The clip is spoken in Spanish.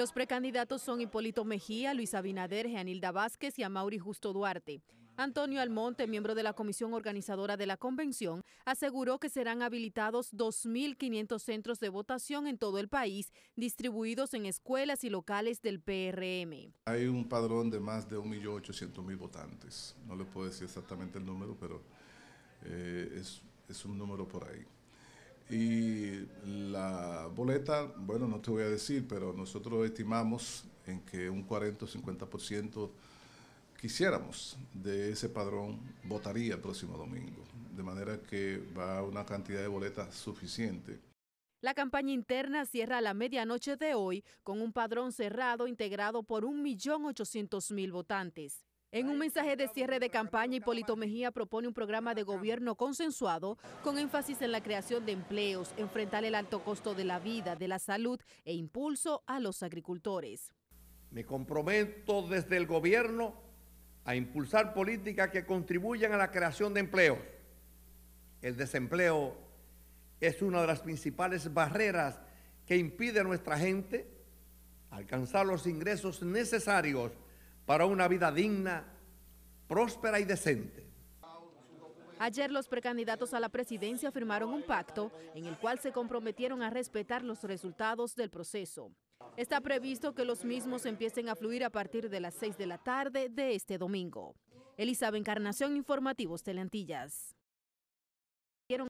Los precandidatos son Hipólito Mejía, Luis Abinader, Jeanilda Vázquez y Amauri Justo Duarte. Antonio Almonte, miembro de la comisión organizadora de la convención, aseguró que serán habilitados 2.500 centros de votación en todo el país, distribuidos en escuelas y locales del PRM. Hay un padrón de más de 1.800.000 votantes. No le puedo decir exactamente el número, pero eh, es, es un número por ahí. Y la Boleta, bueno, no te voy a decir, pero nosotros estimamos en que un 40 o 50% quisiéramos de ese padrón votaría el próximo domingo, de manera que va una cantidad de boletas suficiente. La campaña interna cierra a la medianoche de hoy con un padrón cerrado integrado por 1.800.000 votantes. En un mensaje de cierre de campaña, Hipólito Mejía propone un programa de gobierno consensuado con énfasis en la creación de empleos, enfrentar el alto costo de la vida, de la salud e impulso a los agricultores. Me comprometo desde el gobierno a impulsar políticas que contribuyan a la creación de empleos. El desempleo es una de las principales barreras que impide a nuestra gente alcanzar los ingresos necesarios para una vida digna, próspera y decente. Ayer los precandidatos a la presidencia firmaron un pacto en el cual se comprometieron a respetar los resultados del proceso. Está previsto que los mismos empiecen a fluir a partir de las 6 de la tarde de este domingo. Elizabeth Encarnación, Informativos Telantillas.